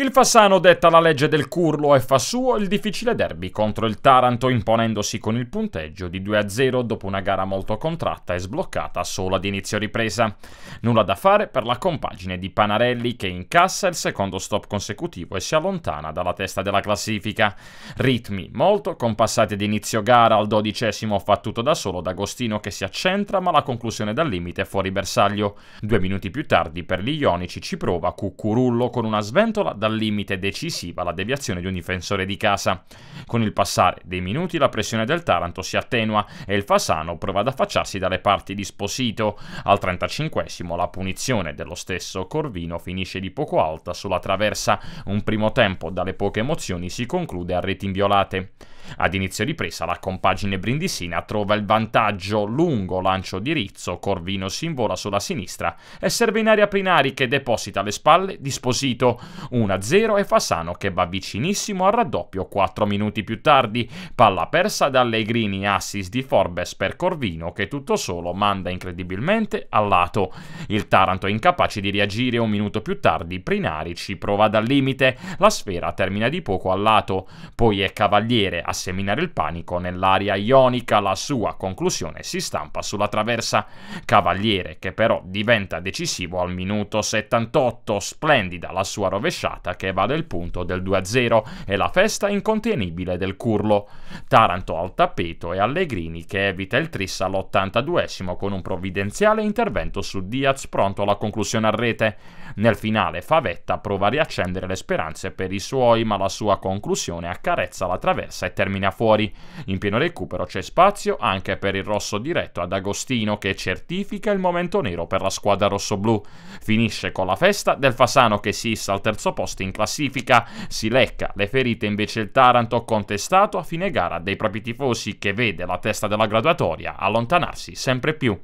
Il Fassano detta la legge del curlo e fa suo il difficile derby contro il Taranto imponendosi con il punteggio di 2-0 dopo una gara molto contratta e sbloccata solo ad inizio ripresa. Nulla da fare per la compagine di Panarelli che incassa il secondo stop consecutivo e si allontana dalla testa della classifica. Ritmi molto compassati ad inizio gara al dodicesimo fattuto da solo D'Agostino che si accentra ma la conclusione dal limite è fuori bersaglio. Due minuti più tardi per gli Ionici ci prova Cucurullo con una sventola da dal limite decisiva la deviazione di un difensore di casa. Con il passare dei minuti la pressione del Taranto si attenua e il Fasano prova ad affacciarsi dalle parti di Sposito. Al 35 la punizione dello stesso Corvino finisce di poco alta sulla traversa. Un primo tempo dalle poche emozioni si conclude a reti inviolate. Ad inizio ripresa la compagine brindisina trova il vantaggio lungo lancio di Rizzo, Corvino si invola sulla sinistra e serve in aria Prinari che deposita alle spalle Disposito 1-0 e Fasano che va vicinissimo al raddoppio 4 minuti più tardi. Palla persa da Allegrini, assist di Forbes per Corvino che tutto solo manda incredibilmente a lato. Il Taranto è incapace di reagire un minuto più tardi, Prinari ci prova dal limite, la sfera termina di poco a lato. Poi è Cavaliere a seminare il panico nell'area ionica. La sua conclusione si stampa sulla traversa. Cavaliere che però diventa decisivo al minuto 78. Splendida la sua rovesciata che vale il punto del 2-0 e la festa incontenibile del Curlo. Taranto al tappeto e Allegrini che evita il tris all'82 con un provvidenziale intervento su Diaz pronto alla conclusione a rete. Nel finale Favetta prova a riaccendere le speranze per i suoi ma la sua conclusione accarezza la traversa e termina termina fuori. In pieno recupero c'è spazio anche per il rosso diretto ad Agostino che certifica il momento nero per la squadra rossoblù. Finisce con la festa del Fasano che si issa al terzo posto in classifica, si lecca le ferite invece il Taranto contestato a fine gara dei propri tifosi che vede la testa della graduatoria allontanarsi sempre più.